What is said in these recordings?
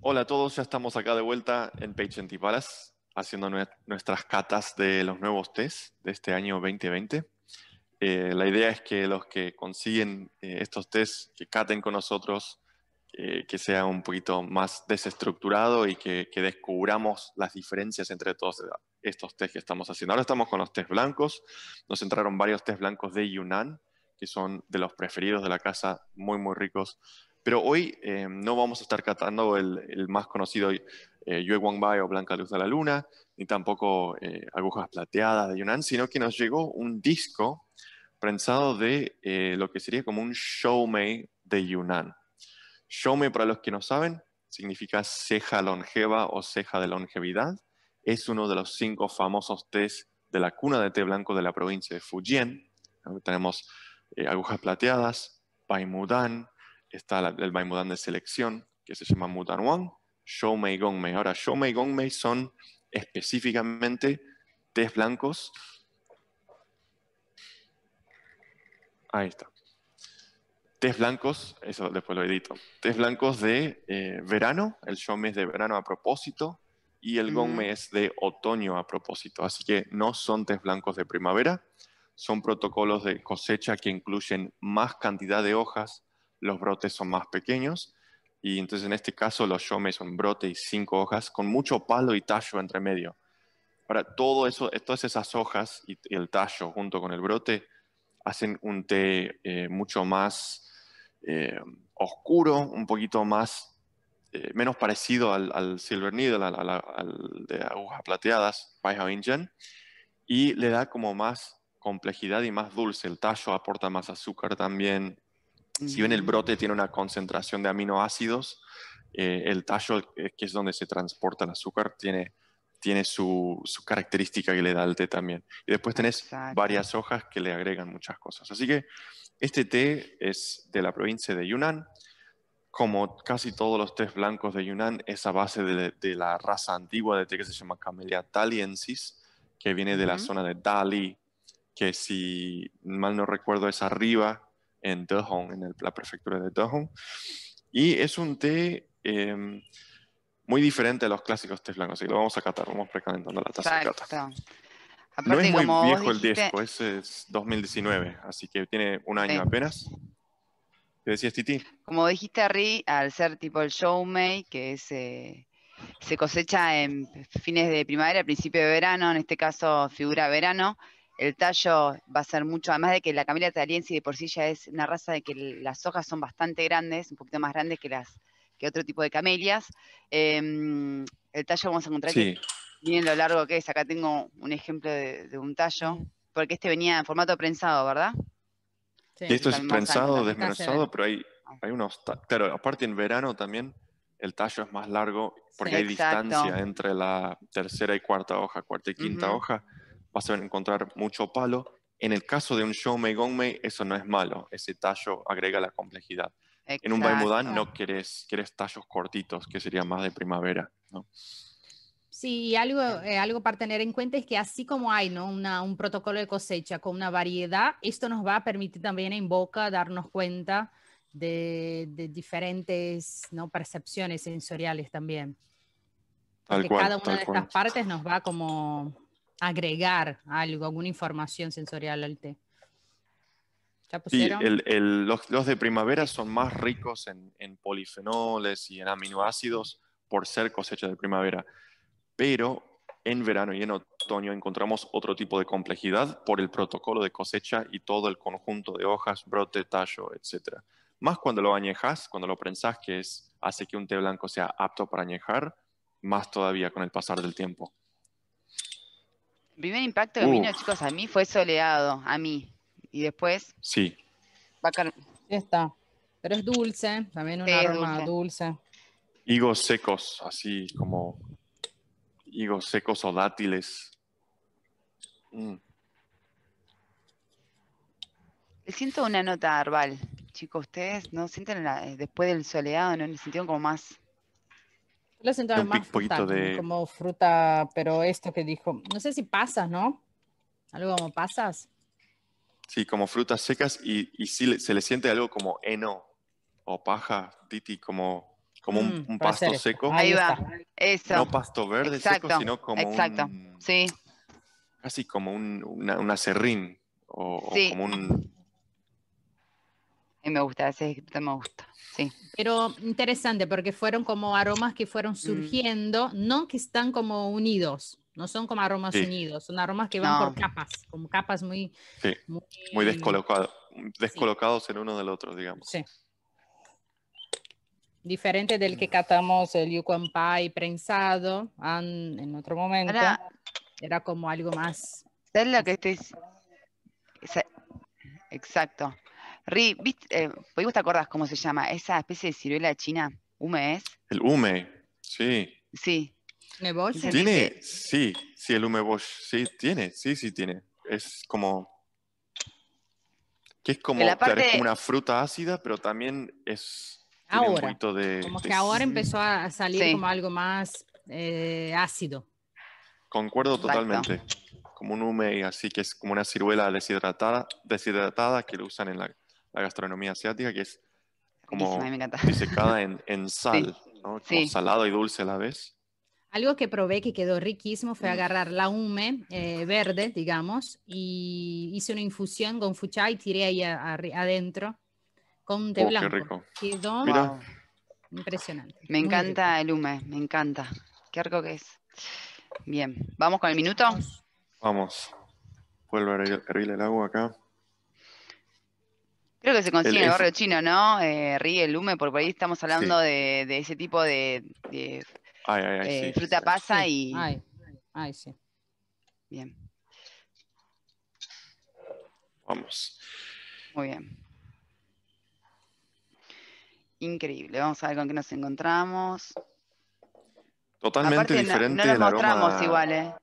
Hola a todos, ya estamos acá de vuelta en Page Antiparas haciendo nuestras catas de los nuevos test de este año 2020. Eh, la idea es que los que consiguen eh, estos tests, que caten con nosotros, eh, que sea un poquito más desestructurado y que, descubramos las diferencias entre todos estos test que estamos haciendo. Ahora estamos con los test blancos, nos entraron varios test blancos de Yunnan, que son de los preferidos de la casa, muy, muy ricos. Pero hoy eh, no vamos a estar catando el, más conocido eh, Yue o Blanca Luz de la Luna, ni tampoco eh, Agujas Plateadas de Yunnan, sino que nos llegó un disco prensado de lo que sería como un Shoumei de Yunnan. Shome, para los que no saben, significa ceja longeva o ceja de longevidad. Es uno de los cinco famosos tés de la cuna de té blanco de la provincia de Fujian. Tenemos eh, agujas plateadas, Baimudan, está el Baimudan de selección, que se llama Mudan Wang, Shoumei Gongmei. Ahora, Shoumei Gongmei son específicamente tés blancos. Ahí está test blancos, eso después lo edito, test blancos de eh, verano, el show es de verano a propósito y el mm. es de otoño a propósito, así que no son test blancos de primavera, son protocolos de cosecha que incluyen más cantidad de hojas, los brotes son más pequeños y entonces en este caso los shome son brote y cinco hojas con mucho palo y tallo entre medio. Ahora, todo eso, todas esas hojas y el tallo junto con el brote hacen un té eh, mucho más eh, oscuro, un poquito más, eh, menos parecido al, Silver Needle, al, de agujas plateadas, by Ingen, y le da como más complejidad y más dulce. El tallo aporta más azúcar también. Si bien el brote tiene una concentración de aminoácidos, eh, el tallo, que es donde se transporta el azúcar, tiene, tiene su, característica que le da al té también. Y después tenés varias hojas que le agregan muchas cosas. Así que este té es de la provincia de Yunnan. Como casi todos los tés blancos de Yunnan, es a base de, la raza antigua de té que se llama Camellia taliensis, que viene de la zona de Dali, que si mal no recuerdo es arriba en Dehong, en la prefectura de Dehong. Y es un té em, muy diferente a los clásicos tés blancos. Y lo vamos a catar, vamos precalentando la taza. De catar no es muy como viejo el disco, es 2019, así que tiene un año apenas. ¿Qué decías, Titi? Como dijiste, Ari, al ser tipo el showmay, que se, cosecha en fines de primavera, principio de verano, en este caso figura verano, el tallo va a ser mucho, además de que la Camellia taliense de por sí ya es una raza de que las hojas son bastante grandes, un poquito más grandes que las que otro tipo de camelias. Em, el tallo vamos a encontrar Miren lo largo que es. Acá tengo un ejemplo de, un tallo. Porque este venía en formato prensado, ¿verdad? Sí. Esto es prensado, desmenuzado, pero hay, hay unos... Claro, aparte en verano también el tallo es más largo porque hay distancia entre la tercera y cuarta hoja, cuarta y quinta hoja. Vas a encontrar mucho palo. En el caso de un Shomei Gongmei, eso no es malo. Ese tallo agrega la complejidad. En un baimudan no querés, querés tallos cortitos, que sería más de primavera. ¿no? Sí, algo, eh, algo para tener en cuenta es que así como hay un protocolo de cosecha con una variedad, esto nos va a permitir también en boca darnos cuenta de, diferentes ¿no? percepciones sensoriales también. Tal Porque cada una de estas partes nos va como agregar algo, alguna información sensorial al té. ¿Ya Sí, los, de primavera son más ricos en polifenoles y en aminoácidos por ser cosecha de primavera pero en verano y en otoño encontramos otro tipo de complejidad por el protocolo de cosecha y todo el conjunto de hojas, brote, tallo, etc. Más cuando lo añejas, cuando lo prensas, que es, hace que un té blanco sea apto para añejar, más todavía con el pasar del tiempo. Vive impacto de uh. chicos, a mí fue soleado, a mí. Y después... Sí. Bacán. Ya está. Pero es dulce, también un aroma dulce. dulce. Higos secos, así como higos secos o dátiles. Mm. Eh, siento una nota herbal, chicos. ¿Ustedes no sienten eh, después del soleado, no? ¿Le sintieron como más? Lo siento más como fruta, pero esto que dijo, no sé si pasas, ¿no? Algo como pasas. Sí, como frutas secas y, y sí se le siente algo como heno o paja, Titi, como como un, mm, pasto seco. Ahí va, No pasto verde seco, sino como Exacto. Sí. Casi como un una, serrín o, como un... me gusta, ese me gusta, sí. Pero interesante porque fueron como aromas que fueron mm. surgiendo, no que están como unidos, no son como aromas unidos, son aromas que van por capas, como capas muy... Sí. Muy, descolocados en uno del otro, digamos. Sí diferente del que catamos el Yukon Pie prensado en otro momento. era como algo más. ¿Sabes lo que este, Exacto. Ri, ¿viste, eh, te acuerdas cómo se llama? Esa especie de ciruela china, hume es. El hume, sí. Sí. Tiene, sí, sí, el bosch, sí, tiene, sí, sí, tiene. Es como que es como una fruta ácida, pero también es Ahora, como que ahora empezó a salir como algo más eh, ácido. Concuerdo totalmente. Como un hume, así que es como una ciruela deshidratada, deshidratada que lo usan en la, gastronomía asiática, que es como disecada en, sal, salado y dulce a la vez. Algo que probé que quedó riquísimo fue agarrar la hume eh, verde, digamos, y hice una infusión con fucha y tiré ahí adentro con de oh, blanco. Qué rico. impresionante. Me encanta el hume, me encanta. Qué arco que es. Bien, ¿vamos con el minuto? Vamos. Vuelvo a hervir el agua acá. Creo que se consigue en el barrio chino, ¿no? Eh, ríe, el hume, porque ahí estamos hablando de, ese tipo de, eh, fruta pasa y... Ay, ay, sí. Bien. Vamos. Muy bien increíble. Vamos a ver con qué nos encontramos. Totalmente diferente. No, no nos mostramos igual, ¿eh?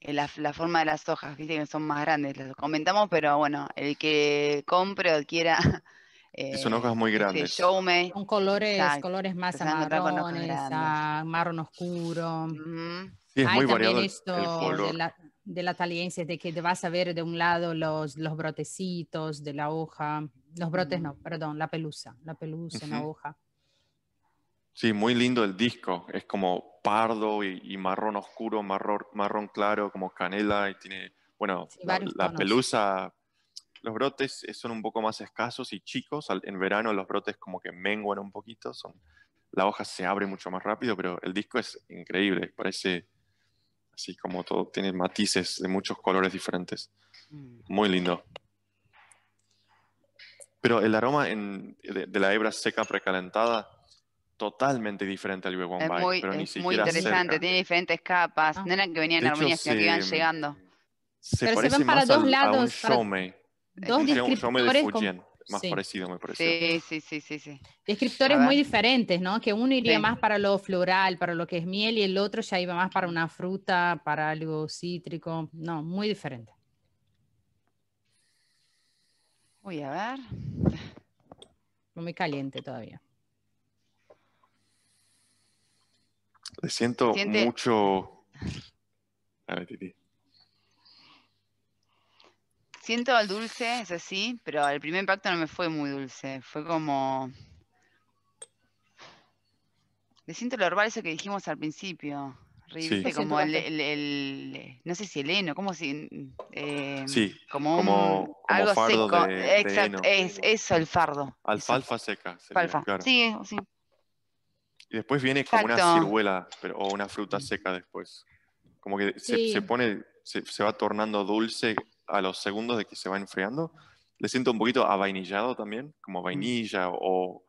eh la, forma de las hojas, viste que son más grandes, las comentamos, pero bueno, el que compre o adquiera. Eh, son hojas muy grandes. Me... colores, colores más amarrones, marrón oscuro. es muy variado el De la, de taliense, de que vas a ver de un lado los, los brotecitos de la hoja los brotes no, mm. perdón, la pelusa, la pelusa en la hoja. Sí, muy lindo el disco, es como pardo y, marrón oscuro, marrón, claro, como canela y tiene, bueno, la, pelusa, los brotes son un poco más escasos y chicos, en verano los brotes como que menguan un poquito, la hoja se abre mucho más rápido, pero el disco es increíble, parece así como todo, tiene matices de muchos colores diferentes, mm. muy lindo. Pero el aroma en, de, la hebra seca precalentada, totalmente diferente al Iwe muy, pero ni siquiera muy interesante, tiene diferentes capas. Ah. No era que venían armonías en sino que iban llegando. Se pero para dos lados. un dos un de más parecido me parece. Sí, sí, sí, sí, Descriptores muy diferentes, ¿no? Que uno iría más para lo floral, para lo que es miel, y el otro ya iba más para una fruta, para algo cítrico. No, muy diferente. Voy a ver. No me caliente todavía. Le siento mucho. A ver, Titi. Siento al dulce, es así, pero el primer impacto no me fue muy dulce. Fue como. Le siento lo herbal, eso que dijimos al principio como el, no sé si el heno, como si... Mm, em, sí, como, algo seco. es eso, el fardo. Alfalfa seca. Alfalfa, sí, Y después viene como una ciruela pero, o una fruta seca después. Como que se, pone, se, se, va tornando dulce a los segundos de que se va enfriando. Le siento un poquito avainillado también, como mm. vainilla o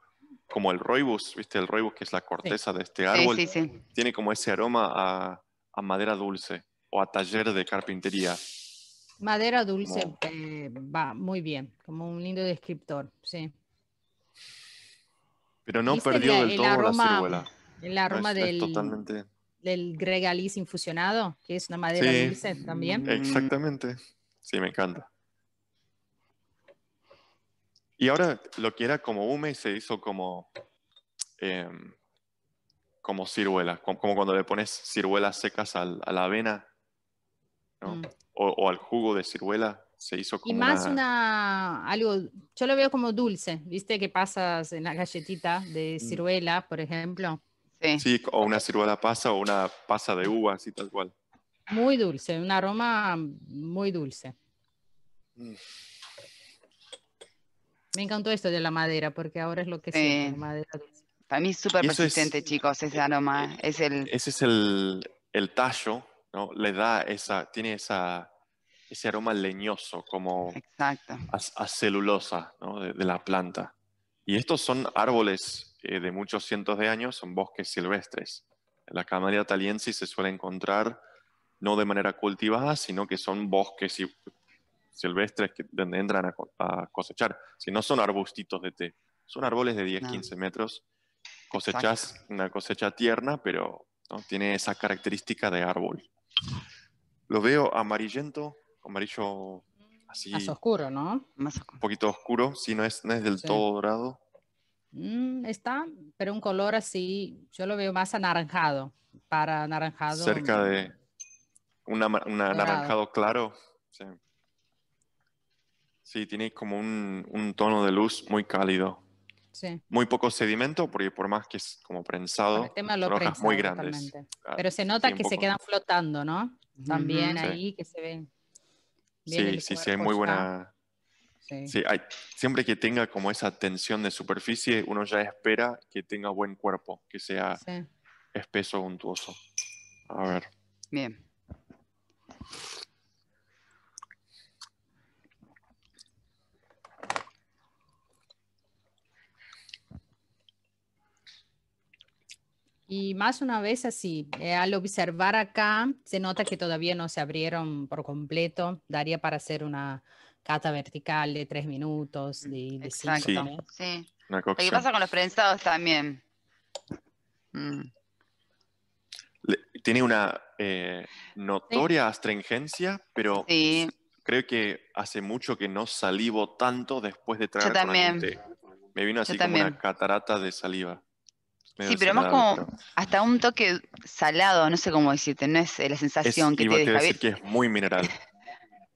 como el roibus, ¿viste? El roibus que es la corteza de este árbol, tiene como ese aroma a, madera dulce o a taller de carpintería. Madera dulce, eh, va muy bien, como un lindo descriptor, sí. Pero no perdió el, del todo la ciruela. El aroma del, gregaliz del infusionado, que es una madera dulce también. Exactamente, sí, me encanta. Y ahora lo que era como hume se hizo como, em, como ciruela, como, cuando le pones ciruelas secas al, a la avena mm. o, al jugo de ciruela. Se hizo como y más una... algo, yo lo veo como dulce, ¿viste? Que pasas en la galletita de mm. ciruela, por ejemplo. Sí. o una ciruela pasa o una pasa de uva, así tal cual. Muy dulce, un aroma muy dulce. Mm. Me encantó esto de la madera, porque ahora es lo que se llama madera Para mí es súper persistente, chicos, ese aroma. Es el... Ese es el, el tallo, ¿no? Le da esa, tiene esa, ese aroma leñoso, como Exacto. A, celulosa ¿no? de, la planta. Y estos son árboles eh, de muchos cientos de años, son bosques silvestres. la Camarilla taliensis se suele encontrar no de manera cultivada, sino que son bosques y silvestres que entran a, cosechar. Si no son arbustitos de té, son árboles de 10, 15 metros. Cosechas una cosecha tierna, pero ¿no? tiene esa característica de árbol. Lo veo amarillento, amarillo así. Más oscuro, ¿no? Un poquito oscuro, si no es, del todo dorado. Mm, está, pero un color así, yo lo veo más anaranjado, para anaranjado. Cerca de un, anaranjado claro. Sí, tiene como un, tono de luz muy cálido. Muy poco sedimento, porque por más que es como prensado, muy grandes. Ah, Pero se nota que se quedan flotando, ¿no? También ahí que se ven. Sí, sí, sí, hay muy buena. Sí. siempre que tenga como esa tensión de superficie, uno ya espera que tenga buen cuerpo, que sea espeso, untuoso. A ver. Bien. Y más una vez así, eh, al observar acá, se nota que todavía no se abrieron por completo. Daría para hacer una cata vertical de tres minutos. Mm, de, Cinco, sí. sí. pasa con los prensados también. Mm. tiene una eh, notoria astringencia, pero creo que hace mucho que no salivo tanto después de tragar Yo también. Me vino así como una catarata de saliva. Sí, pero más como hasta un toque salado, no sé cómo decirte, no es la sensación que te deja. A decir que es muy mineral.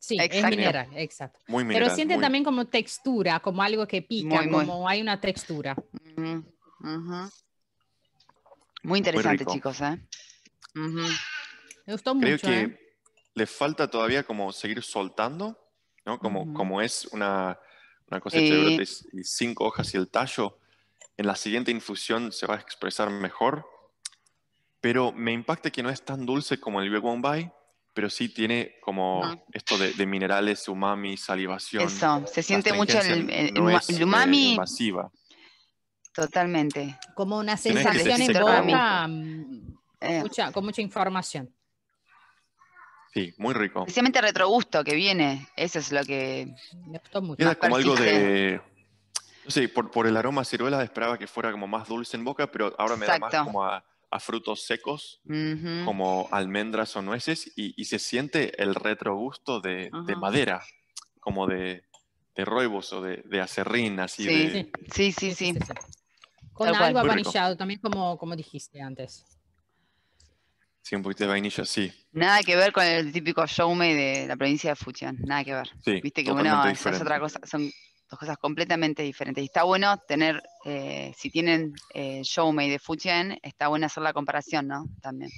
Sí, es mineral, exacto. Pero siente también como textura, como algo que pica, como hay una textura. Muy interesante, chicos. ¿eh? Me gustó mucho. Creo que ¿eh? le falta todavía como seguir soltando, ¿no? Como, como es una, una cosecha de y cinco hojas y el tallo, en la siguiente infusión se va a expresar mejor, pero me impacta que no es tan dulce como el Bombay, pero sí tiene como ah. esto de, minerales, umami, salivación. Eso, se siente mucho el, el, eh, umami. Totalmente. Como una sensación mm, eh. con mucha información. Sí, muy rico. Especialmente retrogusto que viene, eso es lo que... Me gustó mucho. Era como algo de Sí, por, el aroma a ciruela esperaba que fuera como más dulce en boca, pero ahora me da más como a, frutos secos, como almendras o nueces, y, se siente el retrogusto de, madera, como de, de o de, de acerrín, así. Sí, sí, sí, Con algo avanillado, también como, como dijiste antes. Sí, un poquito de vainilla, sí. Nada que ver con el típico showme de la provincia de Fujian, nada que ver. Sí, Viste que es otra cosa, son dos cosas completamente diferentes. Y está bueno tener, eh, si tienen eh, de Fujian, está bueno hacer la comparación, ¿no? También.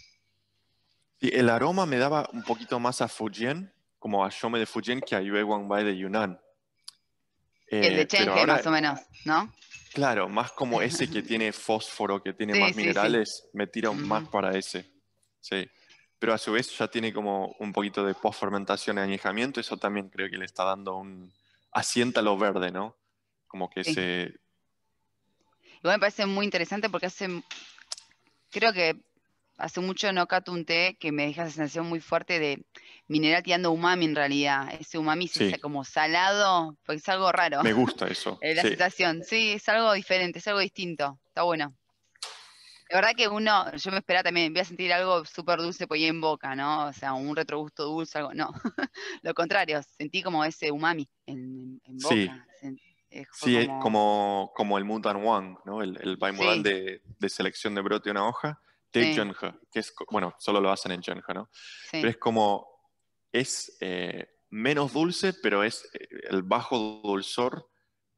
Sí, el aroma me daba un poquito más a Fujian, como a Shoumei de Fujian, que a Yue Wangbai de Yunnan. el de eh, más o menos, ¿no? Claro, más como ese que tiene fósforo, que tiene más minerales, me tira más para ese. Sí. Pero a su vez ya tiene como un poquito de post-fermentación y añejamiento, eso también creo que le está dando un, asienta lo verde, ¿no? Como que se... Igual me parece muy interesante porque hace, creo que hace mucho no cato que me deja esa sensación muy fuerte de mineral tirando umami en realidad. Ese umami se hace como salado, porque es algo raro. Me gusta eso. La sensación, sí, es algo diferente, es algo distinto, está bueno. La verdad que uno, yo me esperaba también, voy a sentir algo súper dulce por ahí en boca, ¿no? O sea, un retrogusto dulce, algo. No, lo contrario, sentí como ese umami en, boca. Eh, sí, como... Es como... como, el mutan Wang, ¿no? El, el bimodal de, de, selección de brote de una hoja, de sí. que es, bueno, solo lo hacen en Junhe, ¿no? Pero es como, es eh, menos dulce, pero es eh, el bajo dulzor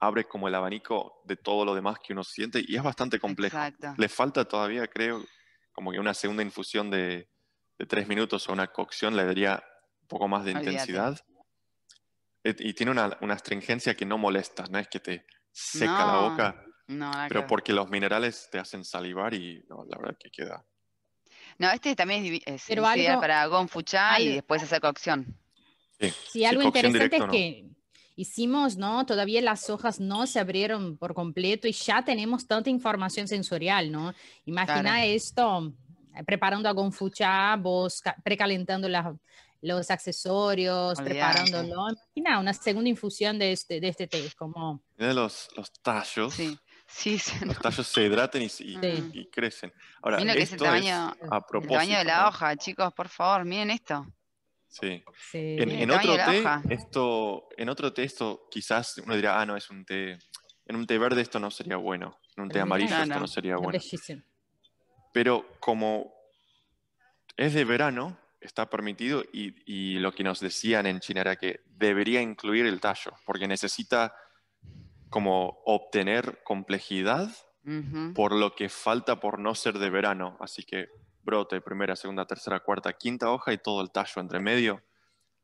abre como el abanico de todo lo demás que uno siente y es bastante complejo. Le falta todavía, creo, como que una segunda infusión de, tres minutos o una cocción le daría un poco más de intensidad. Y tiene una, una, astringencia que no molesta, no es que te seca la boca, pero porque los minerales te hacen salivar y la verdad que queda. No, este también es, es eh, para gonfucha y después hacer cocción. Sí, algo interesante es que hicimos, ¿no? Todavía las hojas no se abrieron por completo y ya tenemos tanta información sensorial, ¿no? Imagina esto eh, preparando algún fuchá, vos precalentando los accesorios, preparándolo. Imagina una segunda infusión de este, de este té, como... Los, los tallos. Sí. Sí, los tallos se hidraten y, crecen. Ahora, esto es tamaño, a propósito, de la hoja, chicos, por favor, miren esto. Sí. En, otro té, esto, en otro té, quizás uno dirá, ah, no, es un té. En un té verde esto no sería bueno. En un té amarillo esto no sería bueno. Pero como es de verano, está permitido y, lo que nos decían en China era que debería incluir el tallo, porque necesita como obtener complejidad por lo que falta por no ser de verano. Así que brote, primera, segunda, tercera, cuarta, quinta hoja y todo el tallo entre medio,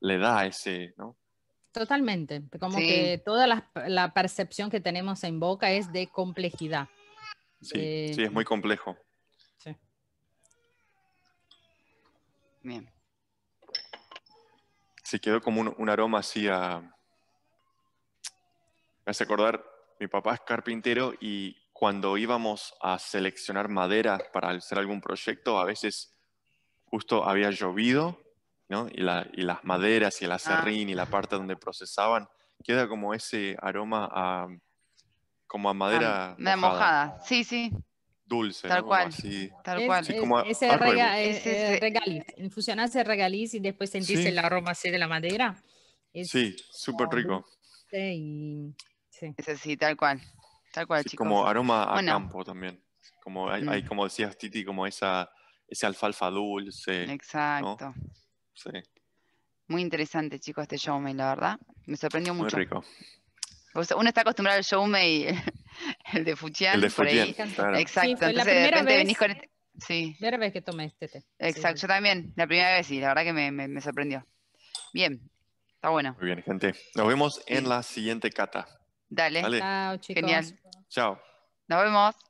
le da ese, ¿no? Totalmente, como que toda la, percepción que tenemos en boca es de complejidad. Sí, eh, sí, es muy complejo. Sí. Bien. Se quedó como un, un aroma así a... Me hace acordar, mi papá es carpintero y cuando íbamos a seleccionar madera para hacer algún proyecto, a veces justo había llovido, ¿no? y, las maderas y el ah. acerrín y la parte donde procesaban, queda como ese aroma a, como a madera mojada. mojada. Sí, sí. Dulce, tal cual. tal cual. ese es, eh, eh, regaliz. Infusionarse regaliz y después sentirse el aroma así de la madera. sí, súper rico. Y, sí. sí, tal cual. Tal cual, chicos. Como aroma a campo también. Como hay, mm. como decías, Titi, como esa, ese alfalfa dulce. Exacto. Muy interesante, chicos, este showmate, la verdad. Me sorprendió mucho. Muy rico. Uno está acostumbrado al showmate, el de fuchian El de Fujian, Exacto. Este- la primera vez, con Sí. primera vez que tomé este té. Exacto, yo también. La primera vez, sí. La verdad que me, me sorprendió. Bien. Está bueno. Muy bien, gente. Nos vemos en la siguiente cata. Dale. Chao, chicos. Genial. Chao. Nos vemos.